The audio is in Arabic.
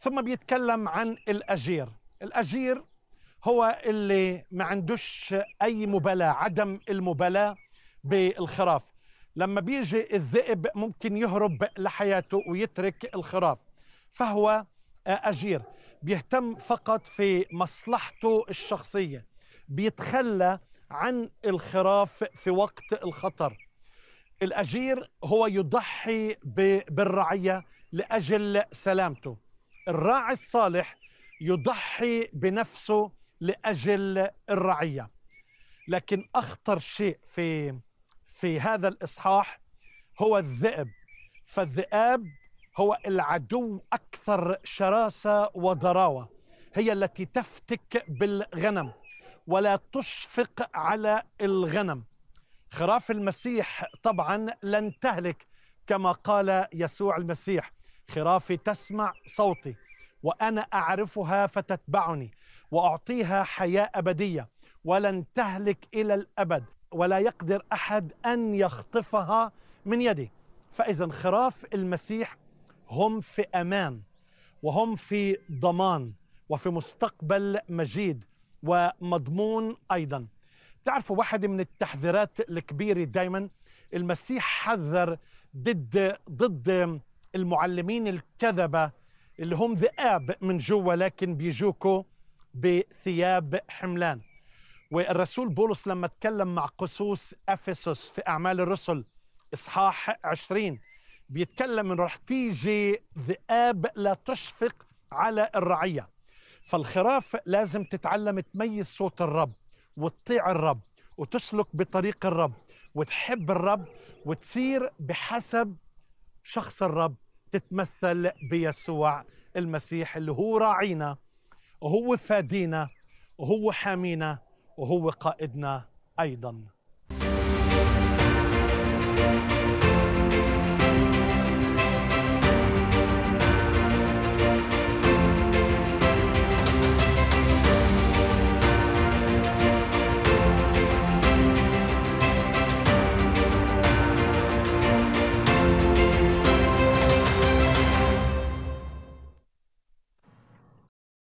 ثم بيتكلم عن الأجير الأجير هو اللي ما عندوش أي مبالاة عدم المبالاة بالخراف لما بيجي الذئب ممكن يهرب لحياته ويترك الخراف فهو أجير بيهتم فقط في مصلحته الشخصية بيتخلى عن الخراف في وقت الخطر الأجير هو يضحي بالرعية لأجل سلامته الراعي الصالح يضحي بنفسه لاجل الرعيه لكن اخطر شيء في في هذا الاصحاح هو الذئب فالذئاب هو العدو اكثر شراسه وضراوه هي التي تفتك بالغنم ولا تشفق على الغنم خراف المسيح طبعا لن تهلك كما قال يسوع المسيح خرافي تسمع صوتي وأنا أعرفها فتتبعني وأعطيها حياة أبدية ولن تهلك إلى الأبد ولا يقدر أحد أن يخطفها من يدي فإذا خراف المسيح هم في أمان وهم في ضمان وفي مستقبل مجيد ومضمون أيضا تعرفوا واحد من التحذيرات الكبيرة دايما المسيح حذر ضد ضد المعلمين الكذبة اللي هم ذئاب من جوا لكن بيجوكوا بثياب حملان والرسول بولس لما تكلم مع قصوص أفسس في أعمال الرسل إصحاح 20 بيتكلم انه رح تيجي ذئاب لا تشفق على الرعية فالخراف لازم تتعلم تميز صوت الرب وتطيع الرب وتسلك بطريق الرب وتحب الرب وتسير بحسب شخص الرب تتمثل بيسوع المسيح اللي هو راعينا وهو فادينا وهو حامينا وهو قائدنا ايضا